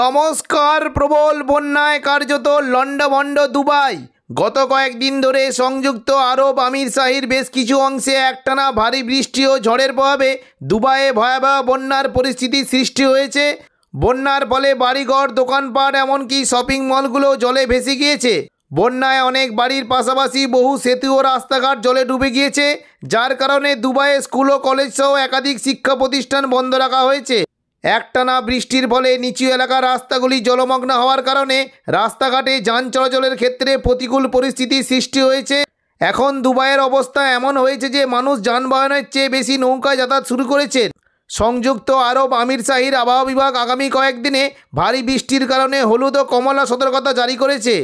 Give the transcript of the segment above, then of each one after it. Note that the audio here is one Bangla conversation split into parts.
নমস্কার প্রবল বন্যায় কার্যত লণ্ডভণ্ড দুবাই গত কয়েকদিন ধরে সংযুক্ত আরব আমির শাহির বেশ কিছু অংশে একটানা ভারী বৃষ্টি ও ঝড়ের প্রভাবে দুবাইয়ে ভয়াবহ বন্যার পরিস্থিতি সৃষ্টি হয়েছে বন্যার ফলে বাড়িঘর দোকানপাট এমনকি শপিং মলগুলো জলে ভেসে গিয়েছে বন্যায় অনেক বাড়ির পাশাপাশি বহু সেতু ও রাস্তাঘাট জলে ডুবে গিয়েছে যার কারণে দুবাইয়ে স্কুল ও কলেজ সহ একাধিক শিক্ষা প্রতিষ্ঠান বন্ধ রাখা হয়েছে একটানা বৃষ্টির ফলে নিচু এলাকার রাস্তাগুলি জলমগ্ন হওয়ার কারণে রাস্তাঘাটে যান চলাচলের ক্ষেত্রে প্রতিকূল পরিস্থিতি সৃষ্টি হয়েছে এখন দুবাইয়ের অবস্থা এমন হয়েছে যে মানুষ যানবাহনের চেয়ে বেশি নৌকায় যাতায়াত শুরু করেছে সংযুক্ত আরব আমির শাহির আবহাওয়া বিভাগ আগামী কয়েকদিনে ভারী বৃষ্টির কারণে হলুদ ও কমলা সতর্কতা জারি করেছে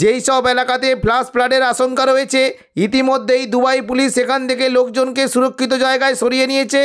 যেই সব এলাকাতে ফ্লাশ ফ্লাডের আশঙ্কা রয়েছে ইতিমধ্যেই দুবাই পুলিশ সেখান থেকে লোকজনকে সুরক্ষিত জায়গায় সরিয়ে নিয়েছে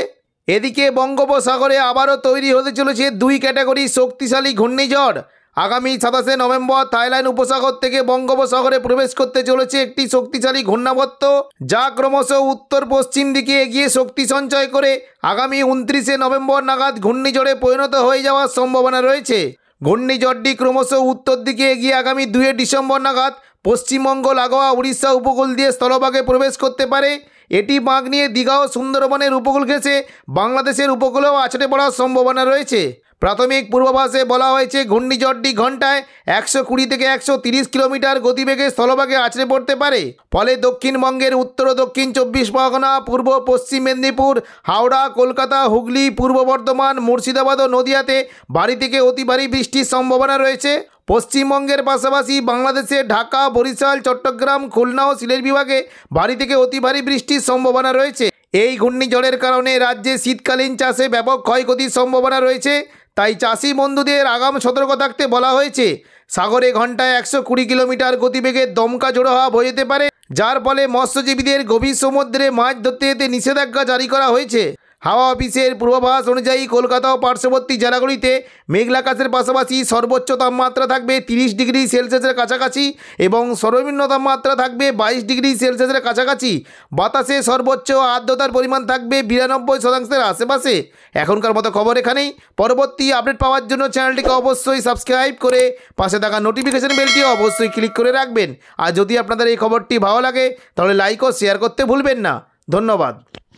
এদিকে বঙ্গোপসাগরে আবারও তৈরি হতে চলেছে দুই ক্যাটাগরি শক্তিশালী ঘূর্ণিঝড় আগামী সাতাশে নভেম্বর থাইল্যান্ড উপসাগর থেকে বঙ্গোপসাগরে প্রবেশ করতে চলেছে একটি শক্তিশালী ঘূর্ণাবত্ত যা ক্রমশ উত্তর পশ্চিম দিকে এগিয়ে শক্তি সঞ্চয় করে আগামী উনত্রিশে নভেম্বর নাগাদ ঘূর্ণিঝড়ে পরিণত হয়ে যাওয়ার সম্ভাবনা রয়েছে ঘূর্ণিঝড়টি ক্রমশ উত্তর দিকে এগিয়ে আগামী দুয়ে ডিসেম্বর নাগাদ পশ্চিমবঙ্গ লাগোয়া উড়িষ্যা উপকূল দিয়ে স্থলভাগে প্রবেশ করতে পারে এটি বাঁক নিয়ে দীঘা ও সুন্দরবনের উপকূল ঘেঁষে বাংলাদেশের উপকূলেও আছড়ে পড়ার সম্ভাবনা রয়েছে প্রাথমিক পূর্বাভাসে বলা হয়েছে ঘূর্ণিঝড়টি ঘন্টায় একশো কুড়ি থেকে একশো তিরিশ কিলোমিটার গতিবেগে স্থলভাগে আছড়ে পড়তে পারে ফলে দক্ষিণবঙ্গের উত্তর ও দক্ষিণ চব্বিশ পরগনা পূর্ব পশ্চিম মেদিনীপুর হাওড়া কলকাতা হুগলি পূর্ব বর্ধমান মুর্শিদাবাদ ও নদিয়াতে বাড়ি থেকে অতি ভারী বৃষ্টির সম্ভাবনা রয়েছে পশ্চিমবঙ্গের পাশাপাশি বাংলাদেশে ঢাকা বরিশাল চট্টগ্রাম খুলনা ও সিলেট বিভাগে বাড়ি থেকে অতি ভারী বৃষ্টির সম্ভাবনা রয়েছে এই ঘূর্ণিঝড়ের কারণে রাজ্যে শীতকালীন চাষে ব্যাপক ক্ষয়ক্ষতির সম্ভাবনা রয়েছে তাই চাষি বন্ধুদের আগাম সতর্ক থাকতে বলা হয়েছে সাগরে ঘন্টায় একশো কুড়ি কিলোমিটার গতিবেগে দমকা জোড়ো হওয়া বয়ে যেতে পারে যার ফলে মৎস্যজীবীদের গভীর সমুদ্রে মাছ ধরতে যেতে নিষেধাজ্ঞা জারি করা হয়েছে হাওয়া অফিসের পূর্বাভাস অনুযায়ী কলকাতা ও পার্শ্ববর্তী জেলাগুলিতে মেঘলাকাশের পাশাপাশি সর্বোচ্চ তাপমাত্রা থাকবে তিরিশ ডিগ্রি সেলসিয়াসের কাছাকাছি এবং সর্বনিম্ন তাপমাত্রা থাকবে বাইশ ডিগ্রি সেলসিয়াসের কাছাকাছি বাতাসে সর্বোচ্চ আর্দ্রতার পরিমাণ থাকবে বিরানব্বই শতাংশের আশেপাশে এখনকার মতো খবর এখানেই পরবর্তী আপডেট পাওয়ার জন্য চ্যানেলটিকে অবশ্যই সাবস্ক্রাইব করে পাশে থাকা নোটিফিকেশান বেলটিও অবশ্যই ক্লিক করে রাখবেন আর যদি আপনাদের এই খবরটি ভালো লাগে তাহলে লাইক ও শেয়ার করতে ভুলবেন না ধন্যবাদ